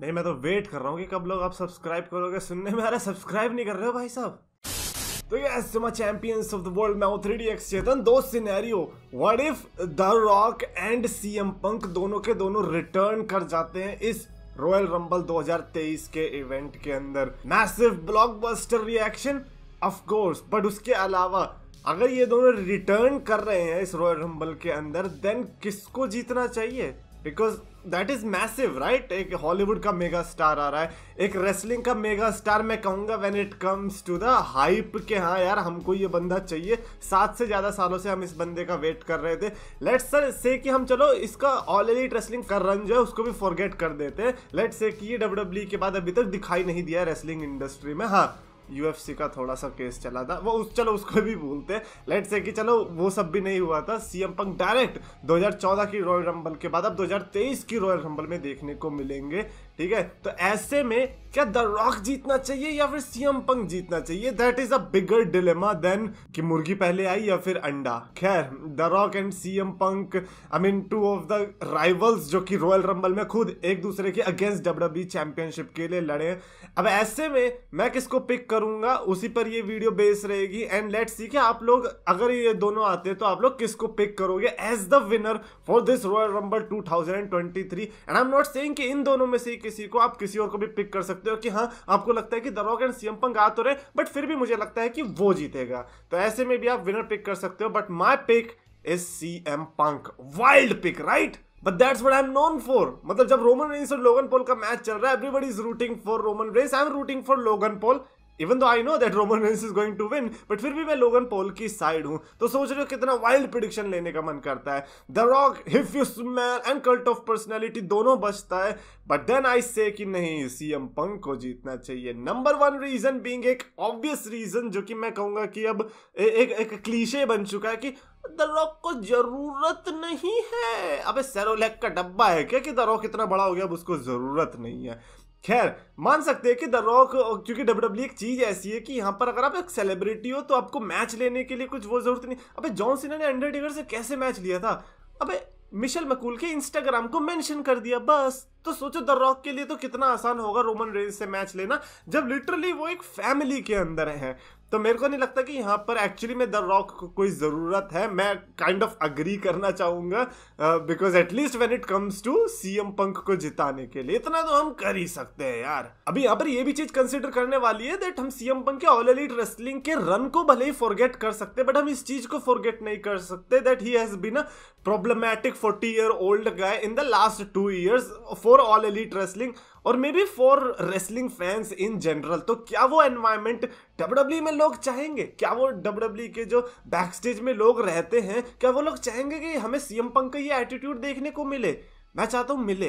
नहीं मैं तो वेट कर रहा हूँ कि कब लोग आप सब्सक्राइब करोगे सुनने में अरे सब्सक्राइब नहीं कर रहे हो भाई साहब तो yes my champions of the world मैं डी एक्स चेतन दो scenario what if the Rock and CM Punk दोनों के दोनों रिटर्न कर जाते हैं इस रॉयल रंबल 2023 के इवेंट के अंदर massive blockbuster reaction of course but उसके अलावा अगर ये दोनों रिटर्न कर रहे हैं इस रॉयल रंबल के अंदर देन किसको जीतना चाहिए because that is massive right एक हॉलीवुड का मेगा स्टार आ रहा है एक रेसलिंग का मेगा स्टार मैं कहूँगा when it comes to the hype के हाँ यार हमको ये बंदा चाहिए सात से ज़्यादा सालों से हम इस बंदे का वेट कर रहे थे लेट्स सर से कि हम चलो इसका ऑल एलिट रेसलिंग कर रन जो है उसको भी फॉरगेट कर देते हैं लेट्स से कि ये डब्ल्यू e के बाद अभी तक दिखाई नहीं दिया रेसलिंग इंडस्ट्री में हाँ यूएफसी का थोड़ा सा केस चला था वो उस चलो उसको भी भूलते लेट से कि चलो वो सब भी नहीं हुआ था सीएम पंक डायरेक्ट 2014 की रॉयल रंबल के बाद अब 2023 की रॉयल रंबल में देखने को मिलेंगे ठीक है तो ऐसे में क्या द रॉक जीतना चाहिए या फिर सीएम पंक जीतना चाहिए that is a bigger dilemma then कि मुर्गी पहले आई या फिर अंडा खैर the Rock and CM Punk I mean two of the rivals जो कि रॉयल रंबल में खुद एक दूसरे के अगेंस्ट डब्ल्यूबी चैंपियनशिप के लिए लड़े अब ऐसे में मैं किसको पिक करूंगा उसी पर ये वीडियो बेस रहेगी एंड लेट्स सी कि आप लोग अगर ये दोनों आते हैं तो आप लोग किसको पिक करोगे as the winner for this Royal Rumble 2023 and I am not saying कि इन दोनों में से किसी को आप किसी और को भी पिक कर सकते हो कि हाँ आपको लगता है कि दरोग एंड सीएम पंग आ तो रहे बट फिर भी मुझे लगता है कि वो जीतेगा तो ऐसे में भी आप विनर पिक कर सकते हो but my pick is C M Punk wild pick right but that's what I am known for मतलब जब रोमन रेंस और लोगन पोल का मैच चल रहा है everybody is rooting for Roman Reigns I am rooting for Logan Paul even though I know that Roman Reigns is going to win but फिर भी मैं लोगन पोल की साइड हूं तो सोच रहे हो कितना वाइल्ड प्रिडिक्शन लेने का मन करता है the Rock if you smell and Cult of Personality दोनों बचता है बट देन आई से कि नहीं सीएम पंक को जीतना चाहिए नंबर वन रीजन बींग एक ऑब्वियस रीजन जो कि मैं कहूंगा कि अब ए, ए, एक एक क्लीशे बन चुका है कि द रॉक को जरूरत नहीं है अबे सेरोलैक का डब्बा है क्या कि द रॉक इतना बड़ा हो गया अब उसको जरूरत नहीं है खैर मान सकते हैं कि द रॉक क्योंकि डब्ल्यू डब्ल्यू e एक चीज ऐसी है कि यहाँ पर अगर आप एक सेलिब्रिटी हो तो आपको मैच लेने के लिए कुछ वो जरूरत नहीं अबे जॉन सिन्हा ने अंडरटेकर से कैसे मैच लिया था अबे मिशेल मकूल के इंस्टाग्राम को मेंशन कर दिया बस तो सोचो द रॉक के लिए तो कितना आसान होगा रोमन रेंज से मैच लेना जब लिटरली वो एक फैमिली के अंदर है तो मेरे को नहीं लगता कि यहाँ पर एक्चुअली में द रॉक को कोई ज़रूरत है मैं काइंड ऑफ अग्री करना चाहूंगा because at least when it comes to C M Punk को जिताने के लिए इतना तो हम कर ही सकते हैं यार अभी यहाँ पर ये भी चीज़ कंसिडर करने वाली है दैट हम सी एम पंक के ऑल एलिट रेस्लिंग के रन को भले ही फॉरगेट कर सकते बट हम इस चीज़ को फॉरगेट नहीं कर सकते that he has been a problematic forty year old guy in the last two years for All Elite Wrestling और maybe for wrestling fans in general तो क्या वो एनवायरमेंट डब्ल्यू e में लोग चाहेंगे क्या वो डब्ल्यू e के जो बैक स्टेज में लोग रहते हैं क्या वो लोग चाहेंगे कि हमें सीएम पंक का ये एटीट्यूड देखने को मिले मैं चाहता हूँ मिले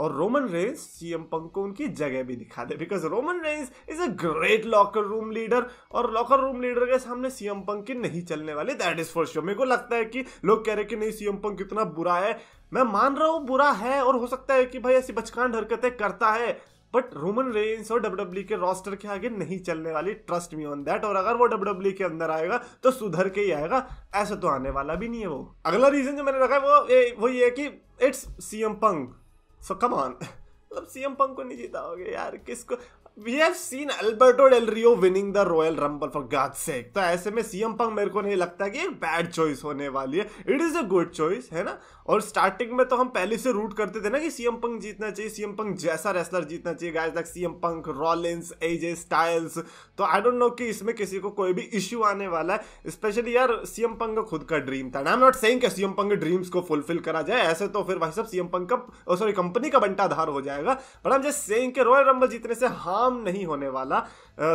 और रोमन रेंस सीएम पंक को उनकी जगह भी दिखा दे because Roman Reigns is a great locker room leader और लॉकर रूम लीडर के सामने सीएम पंक की नहीं चलने वाली दैट इज फॉर श्योर मेरे को लगता है कि लोग कह रहे कि नहीं सीएम पंक इतना बुरा है मैं मान रहा हूँ बुरा है और हो सकता है कि भाई ऐसी बचकांड हरकतें करता है बट रोमन रेंस और डब्ल्यू e के रोस्टर के आगे नहीं चलने वाली ट्रस्ट मी ऑन दैट और अगर वो डब्ल्यू e के अंदर आएगा तो सुधर के ही आएगा ऐसा तो आने वाला भी नहीं है वो अगला रीजन जो मैंने रखा है वो ए, वो ये है कि it's CM Punk so come on मतलब सीएम पंक को नहीं जिताओगे यार किसको we have seen Alberto Del Rio winning the Royal Rumble for God sake तो ऐसे में सीएम पंक मेरे को नहीं लगता कि एक बैड चॉइस होने वाली है it is a good choice है ना और स्टार्टिंग में तो हम पहले से रूट करते थे ना कि सीएम पंक जीतना चाहिए सीएम पंक जैसा रेसलर जीतना चाहिए guys like CM Punk Rollins AJ Styles तो आई डोंट नो कि इसमें किसी को कोई भी इश्यू आने वाला है स्पेशली यार सीएम पंक खुद का ड्रीम था आई एम नॉट सेइंग कि सीएम पंक ड्रीम्स को फुलफिल करा जाए ऐसे तो फिर भाई साहब सीएम पंक का सॉरी oh, कंपनी का बंटाधार हो जाएगा but just saying Royal Rumble जीतने से हाँ कम नहीं होने वाला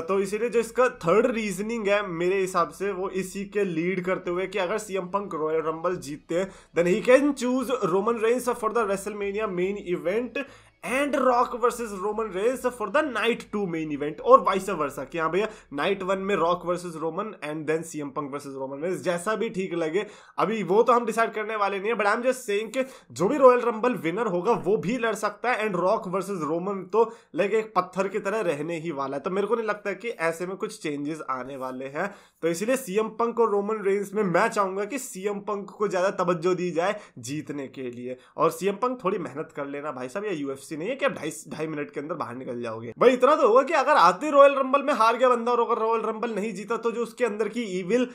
तो इसीलिए जो इसका थर्ड रीजनिंग है मेरे हिसाब से वो इसी के लीड करते हुए कि अगर सीएम पंक रॉयल रंबल जीतते हैं then he can choose Roman Reigns for the WrestleMania main event and Rock versus Roman Reigns for the night two main event और वाइस वर्सा कि हाँ भैया नाइट वन में Rock versus Roman and then CM Punk versus Roman Reigns जैसा भी ठीक लगे अभी वो तो हम डिसाइड करने वाले नहीं है but I am just saying कि जो भी रॉयल रंबल विनर होगा वो भी लड़ सकता है एंड रॉक वर्सेज रोमन तो लाइक एक पत्थर की तरह रहने ही वाला है तो मेरे को नहीं लगता कि ऐसे में कुछ चेंजेस आने वाले हैं तो इसीलिए सीएम पंक और रोमन रेंस में मैं चाहूंगा कि सीएम पंक को ज्यादा तवज्जो दी जाए जीतने के लिए और सीएम पंक थोड़ी मेहनत कर लेना भाई साहब या यूएफसी अच्छी नहीं है कि आप ढाई ढाई मिनट के अंदर बाहर निकल जाओगे भाई इतना तो होगा कि अगर आते रॉयल रंबल में हार गया बंदा और अगर रॉयल रंबल नहीं जीता तो जो उसके अंदर की ईविल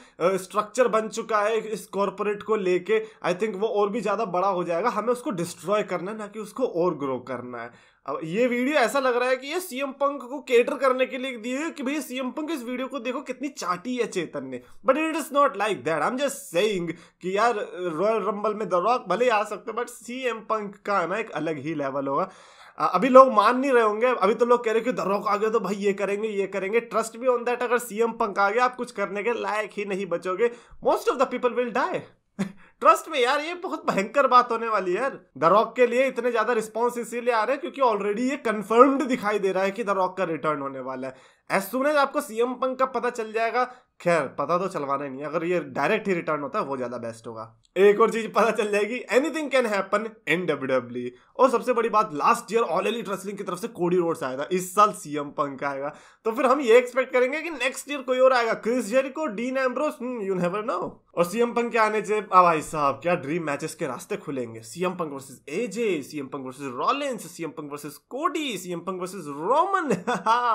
स्ट्रक्चर बन चुका है इस कॉरपोरेट को लेके आई थिंक वो और भी ज्यादा बड़ा हो जाएगा हमें उसको डिस्ट्रॉय करना है ना कि उसको और ग्रो करना है अब ये वीडियो ऐसा लग रहा है कि ये सीएम पंक को केटर करने के लिए दिए कि भाई सीएम पंक इस वीडियो को देखो कितनी चाटी है चेतन ने but it is not like that I am just saying कि यार रॉयल रंबल में द रॉक भले आ सकते बट सीएम पंक का ना एक अलग ही लेवल होगा अभी लोग मान नहीं रहे होंगे अभी तो लोग कह रहे कि दरोक आ गए तो भाई ये करेंगे ये करेंगे ट्रस्ट भी ऑन दैट अगर सीएम पंक आ गया आप कुछ करने के लायक ही नहीं बचोगे most of the people will die trust में यार ये बहुत भयंकर बात होने वाली है द रॉक के लिए इतने ज्यादा रिस्पॉन्स इसीलिए आ रहे हैं क्योंकि ऑलरेडी ये कंफर्म्ड दिखाई दे रहा है कि द रॉक का रिटर्न होने वाला है एज सुन एज आपको सीएम पंक का पता चल जाएगा खैर पता तो चलवाना ही नहीं अगर ये डायरेक्ट ही रिटर्न होता है वो ज्यादा बेस्ट होगा एक और चीज पता चल जाएगी anything can happen in W और सबसे बड़ी बात last year All Elite Wrestling की तरफ से कोडी रोड्स आया था इस साल सीएम पंक आएगा तो फिर हम ये एक्सपेक्ट करेंगे कि नेक्स्ट ईयर कोई और आएगा Chris Jericho Dean Ambrose you never know और सीएम पंक के आने से भाई साहब क्या ड्रीम मैचेस के रास्ते खुलेंगे CM Punk versus AJ CM Punk versus Rollins CM Punk versus Cody CM Punk versus Roman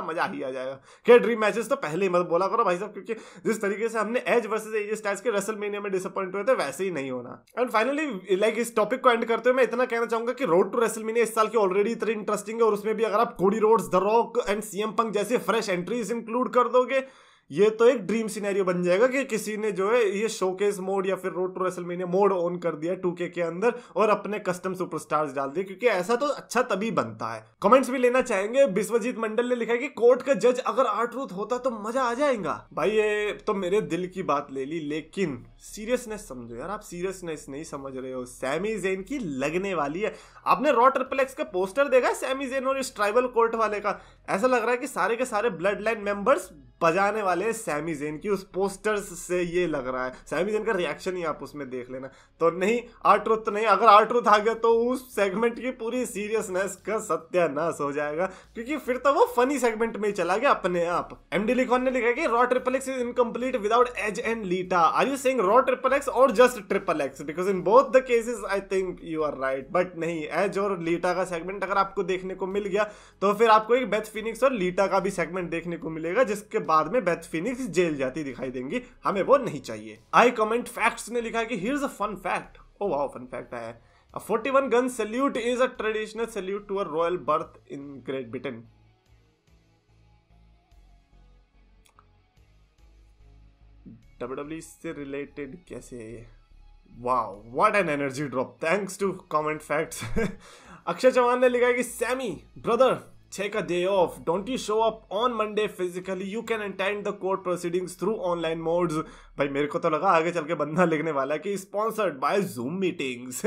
मजा ही आ जाएगा क्या ड्रीम मैचेस तो पहले ही मत बोला करो भाई साहब क्योंकि जिस तरीके से हमने एज वर्सेज एज स्टाइल्स के रसल में डिसअपॉइंट हुए थे वैसे ही नहीं होना एंड फाइनली लाइक इस टॉपिक को एंड करते हुए मैं इतना कहना चाहूंगा कि रोड टू रेसल मेनिया इस साल की ऑलरेडी इतनी इंटरेस्टिंग है और उसमें भी अगर आप Cody Rhodes the Rock and CM Punk जैसे फ्रेश एंट्रीज इंक्लूड कर दोगे ये तो एक ड्रीम सिनेरियो बन जाएगा कि किसी ने जो है ये शोकेस मोड या फिर रोड रेसलमेनिया मोड ऑन कर दिया टू के अंदर और अपने कस्टम सुपरस्टार्स डाल दिए क्योंकि ऐसा तो अच्छा तभी बनता है कमेंट्स भी लेना चाहेंगे विश्वजीत मंडल ने लिखा है कि कोर्ट का जज अगर आर्ट रूथ होता तो मजा आ जाएगा भाई ये तो मेरे दिल की बात ले ली लेकिन सीरियसनेस समझो यार आप सीरियसनेस नहीं समझ रहे हो सैमी जेन की लगने वाली है आपने रॉ ट्रिपलेक्स का पोस्टर देखा है सैमी जेन और इस ट्राइबल कोर्ट वाले का ऐसा लग रहा है कि सारे के सारे ब्लड लाइन मेंबर्स बजाने वाले सैमी जेन की उस पोस्टर्स से ये लग रहा है सैमी जेन का रिएक्शन ही आप उसमें देख लेना तो नहीं आर्ट्रो तो नहीं अगर आर्ट्रो था गया तो उस सेगमेंट की पूरी सीरियसनेस का सत्यानाश हो जाएगा क्योंकि फिर तो वो फनी सेगमेंट में ही चला गया अपने आप एम डी लिखोन ने लिखा कि Raw triple X is incomplete without Edge and Lita are you saying Raw triple X और just triple X because in both the cases I think you are right but नहीं Edge और Lita का segment अगर आपको देखने को मिल गया तो फिर आपको एक बेथ फिनिक्स और लीटा का भी सेगमेंट देखने को मिलेगा जिसके बाद बाद में बेथ फिनिक्स जेल जाती दिखाई देंगी हमें वो नहीं चाहिए आई कमेंट फैक्ट्स ने लिखा कि here a fun fact oh wow fun fact आया a 41 gun salute is a traditional salute to a royal birth in Great Britain WW से रिलेटेड कैसे है ये wow what an energy drop thanks to comment facts Akshay Chauhan ने लिखा है कि Sammy brother Take a day off. Don't you show up on Monday physically? You can attend the court proceedings through online modes. भाई मेरे को तो लगा आगे चल के बंदा लिखने वाला है कि sponsored by Zoom meetings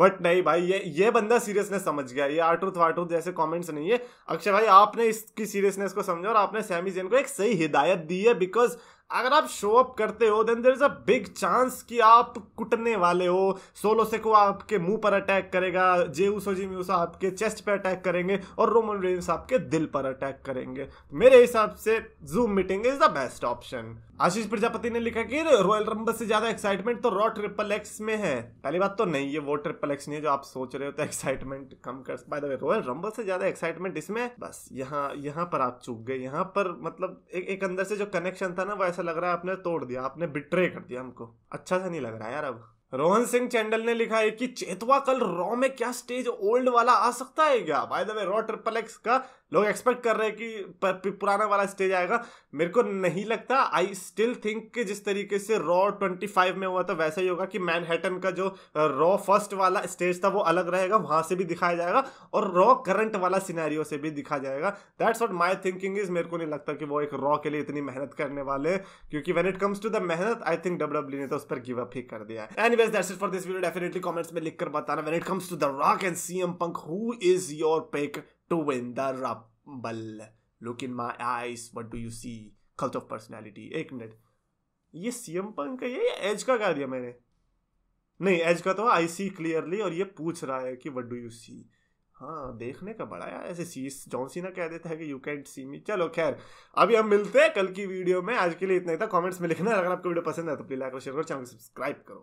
but नहीं भाई ये ये बंदा सीरियसनेस समझ गया ये आर्ट्रूथ वार्ट्रूथ जैसे कॉमेंट्स नहीं है अक्षय भाई आपने इसकी सीरियसनेस को समझा और आपने सैमी जेन को एक सही हिदायत दी है बिकॉज अगर आप शो अप करते हो then there is a big chance कि आप कुटने वाले हो सोलो से को आपके मुंह पर अटैक करेगा जे उसो जी आपके चेस्ट पर अटैक करेंगे और रोमन रेंस आपके दिल पर अटैक करेंगे मेरे हिसाब से Zoom meeting is the best option Ashish Prajapati ने लिखा कि रॉयल रंबल से ज्यादा एक्साइटमेंट तो रॉ ट्रिपल एक्स में है पहली बात तो नहीं ये वो ट्रिपल एक्स नहीं है जो आप सोच रहे हो तो एक्साइटमेंट कम कर by the way Royal Rumble से ज्यादा एक्साइटमेंट इसमें बस यहाँ यहाँ पर आप चूक गए यहाँ पर मतलब एक, एक अंदर से जो कनेक्शन था ना वो ऐसा लग रहा है आपने तोड़ दिया आपने बिट्रे कर दिया हमको अच्छा सा नहीं लग रहा यार अब रोहन सिंह चैंडल ने लिखा है कि चेतवा कल रॉ में क्या स्टेज ओल्ड वाला आ सकता है क्या by the way Raw triple X का लोग एक्सपेक्ट कर रहे हैं कि पुराना वाला स्टेज आएगा मेरे को नहीं लगता आई स्टिल थिंक कि जिस तरीके से रॉ ट्वेंटी फाइव में हुआ था वैसा ही होगा कि मैनहेटन का जो रॉ फर्स्ट वाला स्टेज था वो अलग रहेगा वहां से भी दिखाया जाएगा और रॉ करंट वाला सिनेरियो से भी दिखा जाएगा that's what my thinking is मेरे को नहीं लगता कि वो एक रॉ के लिए इतनी मेहनत करने वाले क्योंकि when it comes to the मेहनत आई थिंक डब्ल्यू ने तो उस पर गिव अप ही कर दिया anyways that's for this video definitely comments में लिखकर बताना when it comes to the Rock and M Punk who is your pick to win the rumble look in my eyes what do you see cult of personality एक मिनट ये CM Punk का ये as का गा दिया मैंने नहीं एज का तो आई सी क्लियरली और ये पूछ रहा है कि वट डू यू सी हाँ देखने का बड़ा यार ऐसे सी जॉन सीना कह देता है कि यू कैंट सी मी चलो खैर अभी हम मिलते हैं कल की वीडियो में आज के लिए इतना ही था कमेंट्स में लिखना अगर आपको वीडियो पसंद है तो प्लीज लाइक और शेयर करो चैनल सब्सक्राइब करो